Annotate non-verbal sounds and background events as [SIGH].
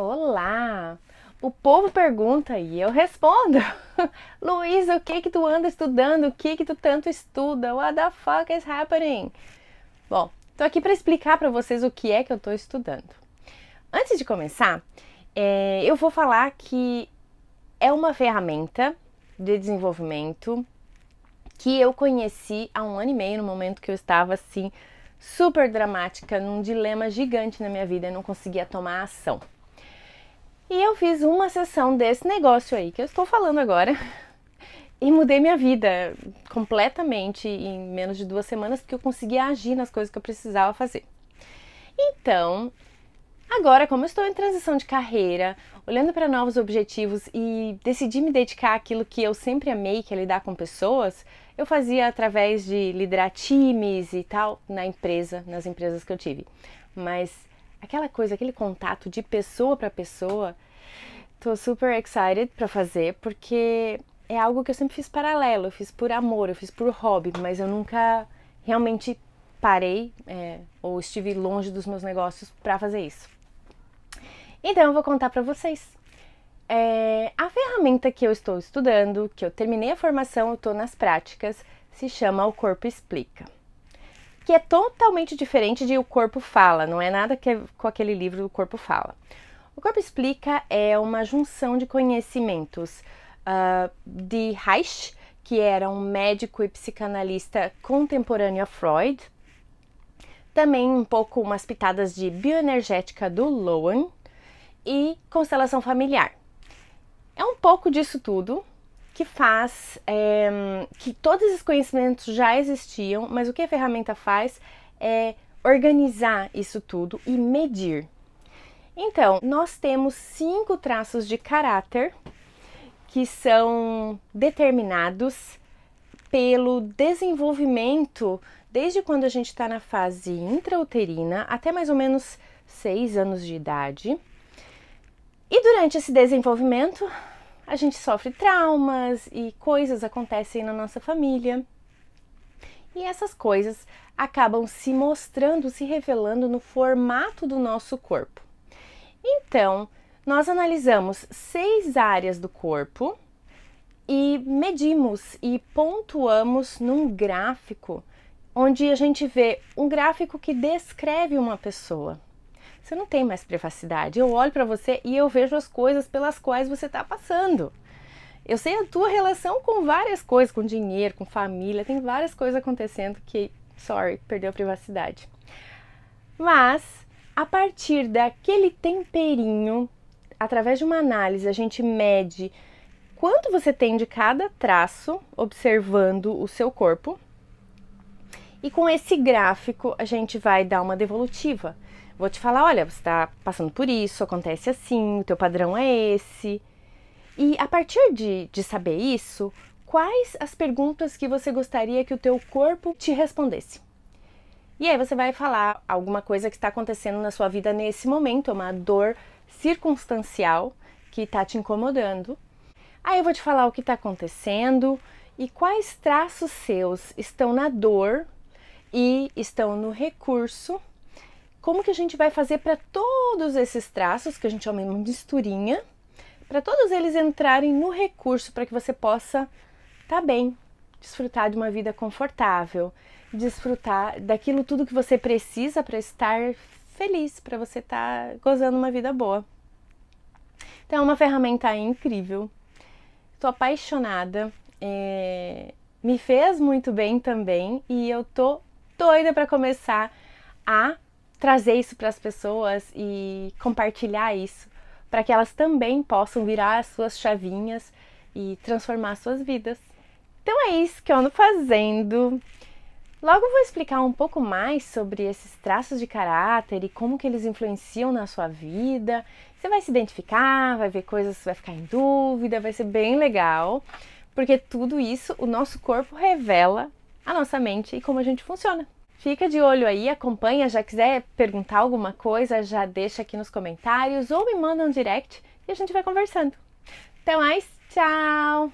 Olá! O povo pergunta e eu respondo. [LAUGHS] Luísa, o que que tu anda estudando? O que que tu tanto estuda? What the fuck is happening? Bom, tô aqui para explicar para vocês o que é que eu tô estudando. Antes de começar, é, eu vou falar que é uma ferramenta de desenvolvimento que eu conheci há um ano e meio, no momento que eu estava assim super dramática, num dilema gigante na minha vida, e não conseguia tomar ação. E eu fiz uma sessão desse negócio aí que eu estou falando agora [LAUGHS] e mudei minha vida completamente em menos de duas semanas porque eu conseguia agir nas coisas que eu precisava fazer. Então, agora, como eu estou em transição de carreira, olhando para novos objetivos e decidi me dedicar àquilo que eu sempre amei, que é lidar com pessoas, eu fazia através de liderar times e tal na empresa, nas empresas que eu tive. Mas aquela coisa, aquele contato de pessoa para pessoa, tô super excited para fazer, porque é algo que eu sempre fiz paralelo, eu fiz por amor, eu fiz por hobby, mas eu nunca realmente parei é, ou estive longe dos meus negócios para fazer isso. Então eu vou contar para vocês. É, a ferramenta que eu estou estudando, que eu terminei a formação, eu estou nas práticas, se chama O Corpo Explica que é totalmente diferente de O Corpo Fala, não é nada que é com aquele livro O Corpo Fala. O Corpo Explica é uma junção de conhecimentos uh, de Reich, que era um médico e psicanalista contemporâneo a Freud, também um pouco umas pitadas de bioenergética do Lowen e constelação familiar. É um pouco disso tudo, que faz é, que todos os conhecimentos já existiam, mas o que a ferramenta faz é organizar isso tudo e medir. Então, nós temos cinco traços de caráter que são determinados pelo desenvolvimento desde quando a gente está na fase intrauterina até mais ou menos seis anos de idade. E durante esse desenvolvimento, a gente sofre traumas e coisas acontecem na nossa família. E essas coisas acabam se mostrando, se revelando no formato do nosso corpo. Então, nós analisamos seis áreas do corpo e medimos e pontuamos num gráfico, onde a gente vê um gráfico que descreve uma pessoa. Você não tem mais privacidade. Eu olho para você e eu vejo as coisas pelas quais você está passando. Eu sei a tua relação com várias coisas, com dinheiro, com família, tem várias coisas acontecendo que, sorry, perdeu a privacidade. Mas a partir daquele temperinho, através de uma análise, a gente mede quanto você tem de cada traço observando o seu corpo e com esse gráfico a gente vai dar uma devolutiva. Vou te falar, olha, você está passando por isso, acontece assim, o teu padrão é esse. E a partir de, de saber isso, quais as perguntas que você gostaria que o teu corpo te respondesse? E aí você vai falar alguma coisa que está acontecendo na sua vida nesse momento, uma dor circunstancial que está te incomodando. Aí eu vou te falar o que está acontecendo e quais traços seus estão na dor e estão no recurso. Como que a gente vai fazer para todos esses traços, que a gente chama de misturinha, para todos eles entrarem no recurso para que você possa estar tá bem, desfrutar de uma vida confortável, desfrutar daquilo tudo que você precisa para estar feliz, para você estar tá gozando uma vida boa. Então é uma ferramenta incrível. Estou apaixonada. É... Me fez muito bem também e eu tô doida para começar a trazer isso para as pessoas e compartilhar isso, para que elas também possam virar as suas chavinhas e transformar suas vidas. Então é isso que eu ando fazendo. Logo vou explicar um pouco mais sobre esses traços de caráter e como que eles influenciam na sua vida. Você vai se identificar, vai ver coisas, vai ficar em dúvida, vai ser bem legal, porque tudo isso o nosso corpo revela a nossa mente e como a gente funciona. Fica de olho aí, acompanha, já quiser perguntar alguma coisa, já deixa aqui nos comentários ou me manda um direct e a gente vai conversando. Até mais, tchau!